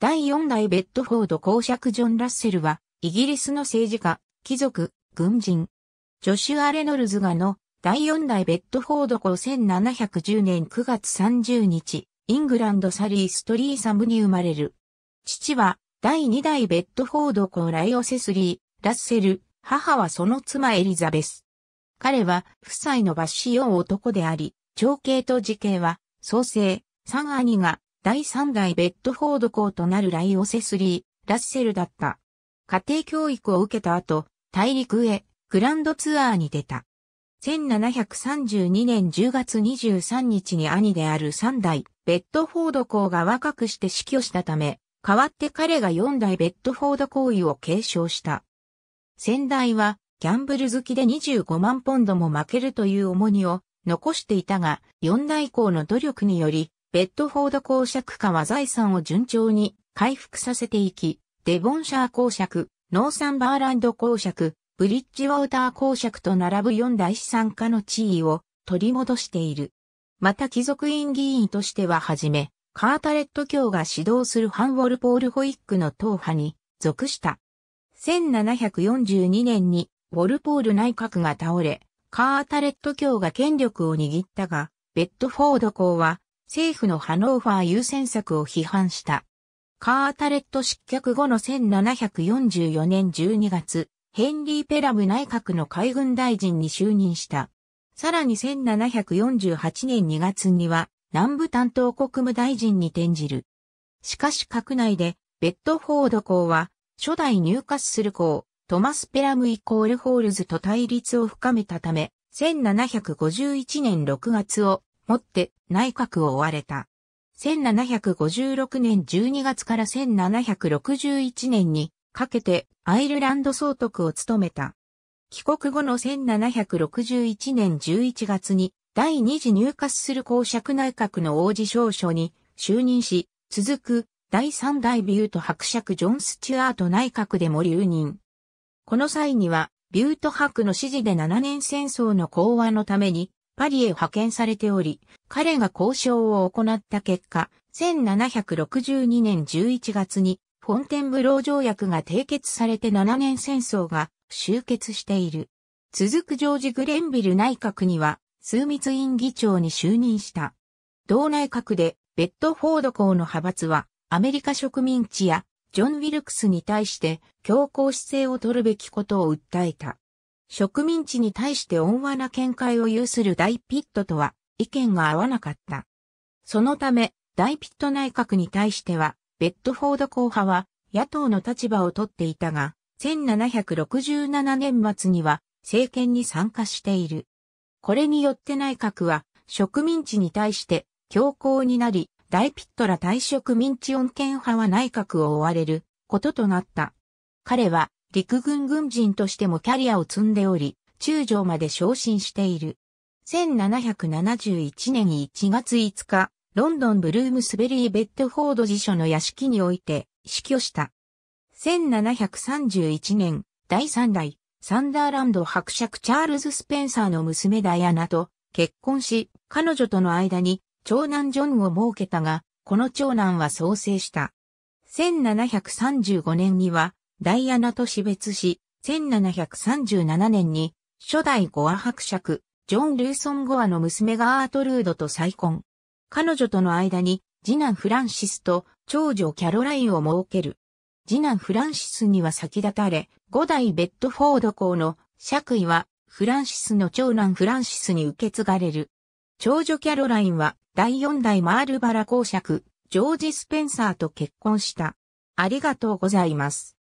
第4代ベッドフォード公爵ジョン・ラッセルは、イギリスの政治家、貴族、軍人。ジョシュア・レノルズがの、第4代ベッドフォード公1710年9月30日、イングランドサリーストリーサムに生まれる。父は、第2代ベッドフォード公ライオセスリー、ラッセル、母はその妻エリザベス。彼は、夫妻の抜子用男であり、長兄と次兄は、創生、三兄が、第3代ベッドフォード校となるライオセスリー、ラッセルだった。家庭教育を受けた後、大陸へグランドツアーに出た。1732年10月23日に兄である3代ベッドフォード校が若くして死去したため、代わって彼が4代ベッドフォード校位を継承した。先代はギャンブル好きで25万ポンドも負けるという重荷を残していたが、4代校の努力により、ベッドフォード公爵家は財産を順調に回復させていき、デボンシャー公爵、ノーサンバーランド公爵、ブリッジウォーター公爵と並ぶ四大資産家の地位を取り戻している。また貴族院議員としてははじめ、カータレット教が指導するハンウォルポールホイックの党派に属した。1742年にウォルポール内閣が倒れ、カータレット教が権力を握ったが、ベッドフォード公は政府のハノーファー優先策を批判した。カータレット失脚後の1744年12月、ヘンリー・ペラム内閣の海軍大臣に就任した。さらに1748年2月には南部担当国務大臣に転じる。しかし閣内で、ベッドフォード校は、初代入荷する公、校、トマス・ペラムイコール・ホールズと対立を深めたため、1751年6月をもって内閣を追われた。1756年12月から1761年にかけてアイルランド総督を務めた。帰国後の1761年11月に第二次入閣する公爵内閣の王子少書に就任し、続く第三代ビュート伯爵ジョン・スチュアート内閣でも留任。この際にはビュート伯の指示で7年戦争の講和のためにパリへ派遣されており、彼が交渉を行った結果、1762年11月にフォンテンブロー条約が締結されて7年戦争が終結している。続くジョージ・グレンビル内閣には、枢密院議長に就任した。同内閣で、ベッドフォード校の派閥は、アメリカ植民地や、ジョン・ウィルクスに対して、強硬姿勢を取るべきことを訴えた。植民地に対して温和な見解を有する大ピットとは意見が合わなかった。そのため、大ピット内閣に対しては、ベッドフォード校派は野党の立場をとっていたが、1767年末には政権に参加している。これによって内閣は植民地に対して強硬になり、大ピットら大植民地恩恵派は内閣を追われることとなった。彼は陸軍軍人としてもキャリアを積んでおり、中将まで昇進している。1771年1月5日、ロンドンブルームスベリー・ベッドフォード辞書の屋敷において死去した。1731年、第3代、サンダーランド伯爵チャールズ・スペンサーの娘ダイアナと結婚し、彼女との間に長男ジョンを設けたが、この長男は創生した。1735年にはダイアナと死別し、1737年に初代ゴア伯爵、ジョン・ルーソン・ゴアの娘がアートルードと再婚。彼女との間に次男フランシスと長女キャロラインを設ける。次男フランシスには先立たれ、五代ベッドフォード公の爵位はフランシスの長男フランシスに受け継がれる。長女キャロラインは第四代マールバラ公爵、ジョージ・スペンサーと結婚した。ありがとうございます。